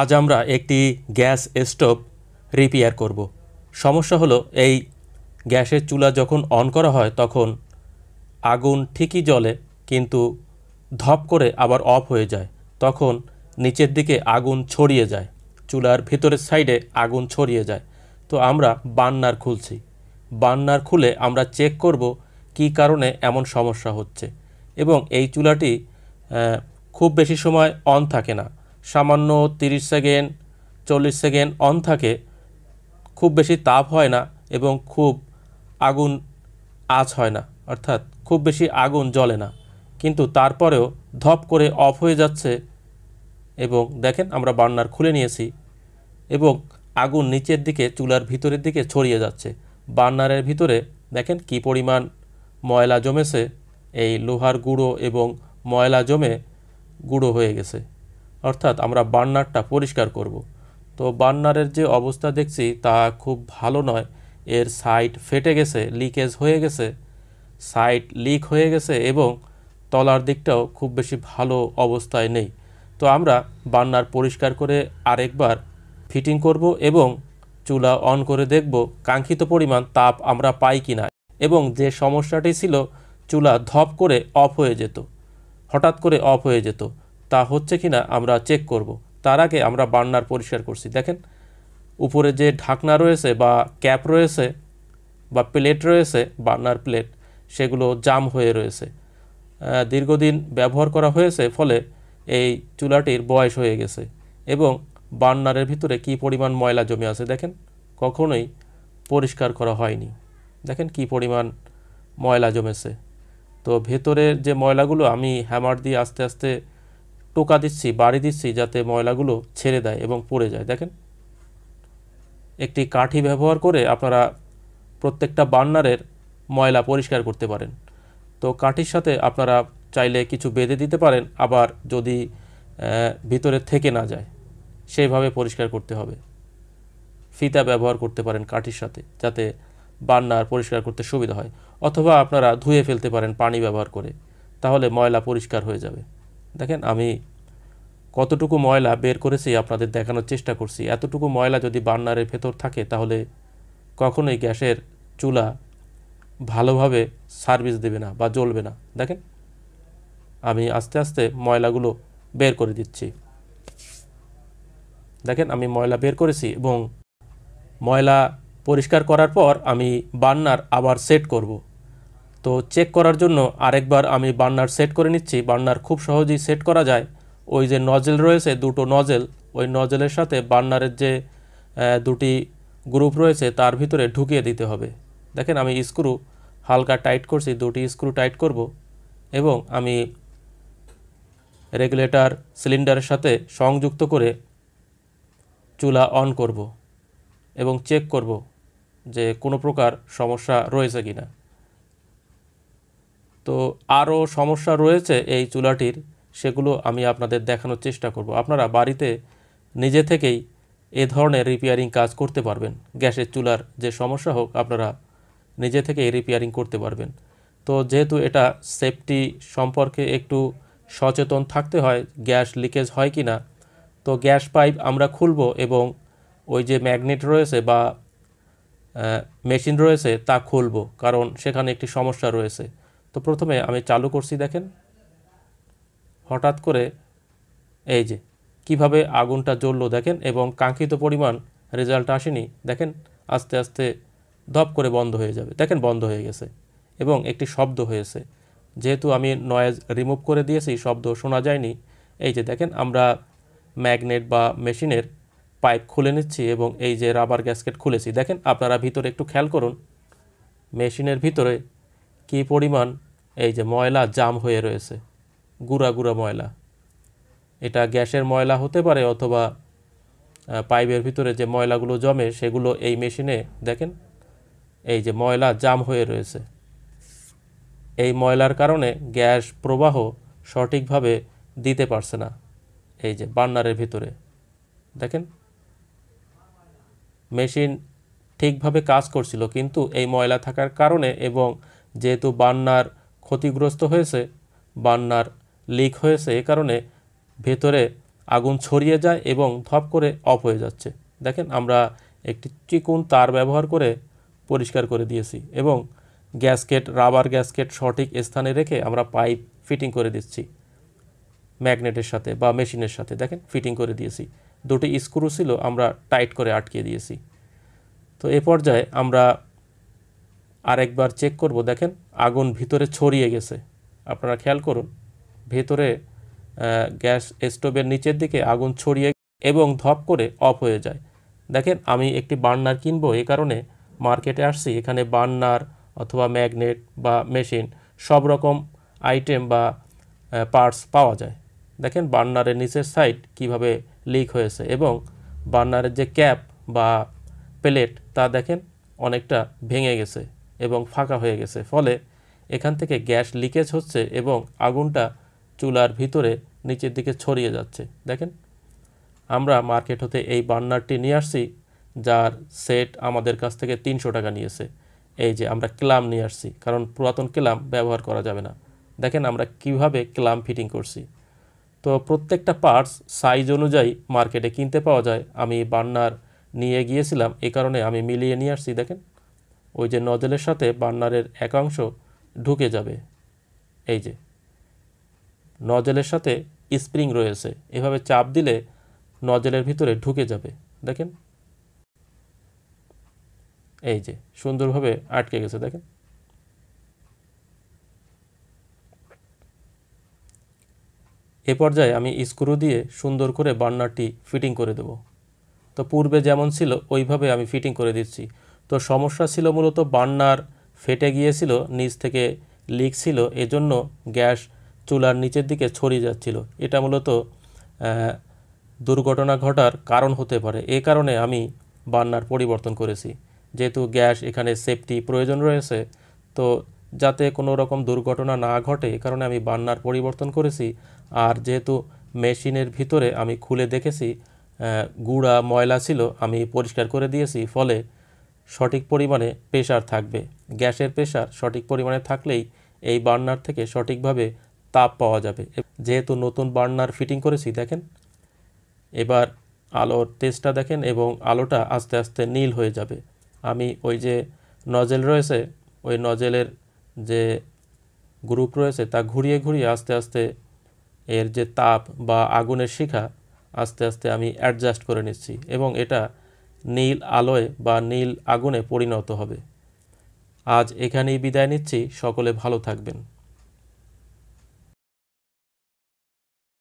আজ আমরা একটি গ্যাস স্টোভ রিপেয়ার করব। সমস্যা হলো এই গ্যাসের চুলা যখন অন করা হয় তখন আগুন ঠিকই জ্বলে কিন্তু ধপ করে আবার অফ হয়ে যায় তখন নিচের দিকে আগুন ছড়িয়ে যায় চুলার ভিতরের সাইডে আগুন ছড়িয়ে যায় তো আমরা বান্নার খুলছি বান্নার খুলে আমরা চেক করব কি কারণে এমন সমস্যা হচ্ছে এবং এই চুলাটি খুব বেশি সময় অন থাকে না সামান্য 30 সেকেন্ড চল্লিশ সেকেন্ড অন থাকে খুব বেশি তাপ হয় না এবং খুব আগুন আঁচ হয় না অর্থাৎ খুব বেশি আগুন জ্বলে না কিন্তু তারপরেও ধপ করে অফ হয়ে যাচ্ছে এবং দেখেন আমরা বার্নার খুলে নিয়েছি এবং আগুন নিচের দিকে চুলার ভিতরের দিকে ছড়িয়ে যাচ্ছে বার্নারের ভিতরে দেখেন কি পরিমাণ ময়লা জমেছে এই লোহার গুঁড়ো এবং ময়লা জমে গুঁড়ো হয়ে গেছে অর্থাৎ আমরা বার্নারটা পরিষ্কার করব। তো বার্নারের যে অবস্থা দেখছি তা খুব ভালো নয় এর সাইড ফেটে গেছে লিকেজ হয়ে গেছে সাইড লিক হয়ে গেছে এবং তলার দিকটাও খুব বেশি ভালো অবস্থায় নেই তো আমরা বার্নার পরিষ্কার করে আরেকবার ফিটিং করব এবং চুলা অন করে দেখব কাঙ্ক্ষিত পরিমাণ তাপ আমরা পাই কি না এবং যে সমস্যাটি ছিল চুলা ধপ করে অফ হয়ে যেত হঠাৎ করে অফ হয়ে যেত তা হচ্ছে কি না আমরা চেক করব। তার আগে আমরা বার্নার পরিষ্কার করছি দেখেন উপরে যে ঢাকনা রয়েছে বা ক্যাপ রয়েছে বা প্লেট রয়েছে বার্নার প্লেট সেগুলো জাম হয়ে রয়েছে দীর্ঘদিন ব্যবহার করা হয়েছে ফলে এই চুলাটির বয়স হয়ে গেছে এবং বার্নারের ভিতরে কি পরিমাণ ময়লা জমে আছে দেখেন কখনোই পরিষ্কার করা হয়নি দেখেন কি পরিমাণ ময়লা জমেছে তো ভেতরের যে ময়লাগুলো আমি হ্যামার দিয়ে আস্তে আস্তে টোকা দিচ্ছি বাড়ি দিচ্ছি যাতে ময়লাগুলো ছেড়ে দেয় এবং পড়ে যায় দেখেন একটি কাঠি ব্যবহার করে আপনারা প্রত্যেকটা বার্নারের ময়লা পরিষ্কার করতে পারেন তো কাঠির সাথে আপনারা চাইলে কিছু বেঁধে দিতে পারেন আবার যদি ভিতরে থেকে না যায় সেইভাবে পরিষ্কার করতে হবে ফিতা ব্যবহার করতে পারেন কাঠির সাথে যাতে বান্নার পরিষ্কার করতে সুবিধা হয় অথবা আপনারা ধুয়ে ফেলতে পারেন পানি ব্যবহার করে তাহলে ময়লা পরিষ্কার হয়ে যাবে দেখেন আমি কতটুকু ময়লা বের করেছি আপনাদের দেখানোর চেষ্টা করছি এতটুকু ময়লা যদি বার্নারের ভেতর থাকে তাহলে কখনোই গ্যাসের চুলা ভালোভাবে সার্ভিস দেবে না বা জ্বলবে না দেখেন আমি আস্তে আস্তে ময়লাগুলো বের করে দিচ্ছি দেখেন আমি ময়লা বের করেছি এবং ময়লা পরিষ্কার করার পর আমি বার্নার আবার সেট করব তো চেক করার জন্য আরেকবার আমি বার্নার সেট করে নিচ্ছি বার্নার খুব সহজেই সেট করা যায় ওই যে নজেল রয়েছে দুটো নজেল ওই নজেলের সাথে বার্নারের যে দুটি গ্রুপ রয়েছে তার ভিতরে ঢুকিয়ে দিতে হবে দেখেন আমি স্ক্রু হালকা টাইট করছি দুটি স্ক্রু টাইট করব এবং আমি রেগুলেটর সিলিন্ডারের সাথে সংযুক্ত করে চুলা অন করব এবং চেক করব যে কোনো প্রকার সমস্যা রয়েছে কিনা তো আরও সমস্যা রয়েছে এই চুলাটির সেগুলো আমি আপনাদের দেখানোর চেষ্টা করব আপনারা বাড়িতে নিজে থেকেই এ ধরনের রিপেয়ারিং কাজ করতে পারবেন গ্যাসের চুলার যে সমস্যা হোক আপনারা নিজে থেকে রিপেয়ারিং করতে পারবেন তো যেহেতু এটা সেফটি সম্পর্কে একটু সচেতন থাকতে হয় গ্যাস লিকেজ হয় কি না তো গ্যাস পাইপ আমরা খুলব এবং ওই যে ম্যাগনেট রয়েছে বা মেশিন রয়েছে তা খুলব কারণ সেখানে একটি সমস্যা রয়েছে তো প্রথমে আমি চালু করছি দেখেন হঠাৎ করে এই যে কিভাবে আগুনটা জ্বললো দেখেন এবং কাঙ্ক্ষিত পরিমাণ রেজাল্ট আসেনি দেখেন আস্তে আস্তে ধপ করে বন্ধ হয়ে যাবে দেখেন বন্ধ হয়ে গেছে এবং একটি শব্দ হয়েছে যেহেতু আমি নয়েজ রিমুভ করে দিয়েছি শব্দ শোনা যায়নি এই যে দেখেন আমরা ম্যাগনেট বা মেশিনের পাইপ খুলে নিচ্ছি এবং এই যে রাবার গ্যাসকেট খুলেছি দেখেন আপনারা ভিতরে একটু খেয়াল করুন মেশিনের ভিতরে কি পরিমাণ এই যে ময়লা জাম হয়ে রয়েছে গুঁড়া গুঁড়া ময়লা এটা গ্যাসের ময়লা হতে পারে অথবা পাইপের ভিতরে যে ময়লাগুলো জমে সেগুলো এই মেশিনে দেখেন এই যে ময়লা জাম হয়ে রয়েছে এই ময়লার কারণে গ্যাস প্রবাহ সঠিকভাবে দিতে পারছে না এই যে বান্নারের ভিতরে দেখেন মেশিন ঠিকভাবে কাজ করছিল কিন্তু এই ময়লা থাকার কারণে এবং যেহেতু বান্নার ক্ষতিগ্রস্ত হয়েছে বান্নার লিক হয়েছে এ কারণে ভেতরে আগুন ছড়িয়ে যায় এবং ধপ করে অফ হয়ে যাচ্ছে দেখেন আমরা একটি চিকুন তার ব্যবহার করে পরিষ্কার করে দিয়েছি এবং গ্যাসকেট রাবার গ্যাসকেট সঠিক স্থানে রেখে আমরা পাইপ ফিটিং করে দিচ্ছি ম্যাগনেটের সাথে বা মেশিনের সাথে দেখেন ফিটিং করে দিয়েছি দুটি স্ক্রু ছিল আমরা টাইট করে আটকে দিয়েছি তো এ পর্যায়ে আমরা আরেকবার চেক করব দেখেন আগুন ভিতরে ছড়িয়ে গেছে আপনারা খেয়াল করুন ভেতরে গ্যাস স্টোভের নিচের দিকে আগুন ছড়িয়ে এবং ধপ করে অফ হয়ে যায় দেখেন আমি একটি বার্নার কিনবো এ কারণে মার্কেটে আসছি এখানে বার্নার অথবা ম্যাগনেট বা মেশিন সব রকম আইটেম বা পার্টস পাওয়া যায় দেখেন বার্নারের নিচের সাইড কিভাবে লিক হয়েছে এবং বার্নারের যে ক্যাপ বা প্লেট তা দেখেন অনেকটা ভেঙে গেছে এবং ফাঁকা হয়ে গেছে ফলে এখান থেকে গ্যাস লিকেজ হচ্ছে এবং আগুনটা চুলার ভিতরে নিচের দিকে ছড়িয়ে যাচ্ছে দেখেন আমরা মার্কেট হতে এই বার্নারটি নিয়ে আসছি যার সেট আমাদের কাছ থেকে তিনশো টাকা নিয়েছে এই যে আমরা ক্লাম নিয়ে আসছি কারণ পুরাতন ক্লাম ব্যবহার করা যাবে না দেখেন আমরা কিভাবে ক্লাম ফিটিং করছি তো প্রত্যেকটা পার্টস সাইজ অনুযায়ী মার্কেটে কিনতে পাওয়া যায় আমি বার্নার নিয়ে গিয়েছিলাম এ কারণে আমি মিলিয়ে নিয়ে আসছি দেখেন ওই যে নজেলের সাথে বার্নারের একাংশ ঢুকে যাবে এই যে নজেলের সাথে স্প্রিং রয়েছে এভাবে চাপ দিলে নজেলের ভিতরে ঢুকে যাবে দেখেন এই যে সুন্দরভাবে আটকে গেছে দেখেন এ পর্যায়ে আমি স্ক্রু দিয়ে সুন্দর করে বার্নারটি ফিটিং করে দেব তো পূর্বে যেমন ছিল ওইভাবে আমি ফিটিং করে দিচ্ছি তো সমস্যা ছিল মূলত বান্নার ফেটে গিয়েছিল নিচ থেকে লিক ছিল এজন্য গ্যাস চুলার নিচের দিকে ছড়িয়ে যাচ্ছিল এটা মূলত দুর্ঘটনা ঘটার কারণ হতে পারে এ কারণে আমি বান্নার পরিবর্তন করেছি যেহেতু গ্যাস এখানে সেফটি প্রয়োজন রয়েছে তো যাতে কোনো রকম দুর্ঘটনা না ঘটে এ কারণে আমি বান্নার পরিবর্তন করেছি আর যেহেতু মেশিনের ভিতরে আমি খুলে দেখেছি গুঁড়া ময়লা ছিল আমি পরিষ্কার করে দিয়েছি ফলে সঠিক পরিমাণে প্রেশার থাকবে গ্যাসের প্রেশার সঠিক পরিমাণে থাকলেই এই বার্নার থেকে সঠিকভাবে তাপ পাওয়া যাবে যেহেতু নতুন বার্নার ফিটিং করেছি দেখেন এবার আলোর তেজটা দেখেন এবং আলোটা আস্তে আস্তে নীল হয়ে যাবে আমি ওই যে নজেল রয়েছে ওই নজেলের যে গ্রুপ রয়েছে তা ঘুরিয়ে ঘুরিয়ে আস্তে আস্তে এর যে তাপ বা আগুনের শিখা আস্তে আস্তে আমি অ্যাডজাস্ট করে নিচ্ছি এবং এটা নীল আলোয় বা নীল আগুনে পরিণত হবে আজ এখানেই বিদায় নিচ্ছি সকলে ভালো থাকবেন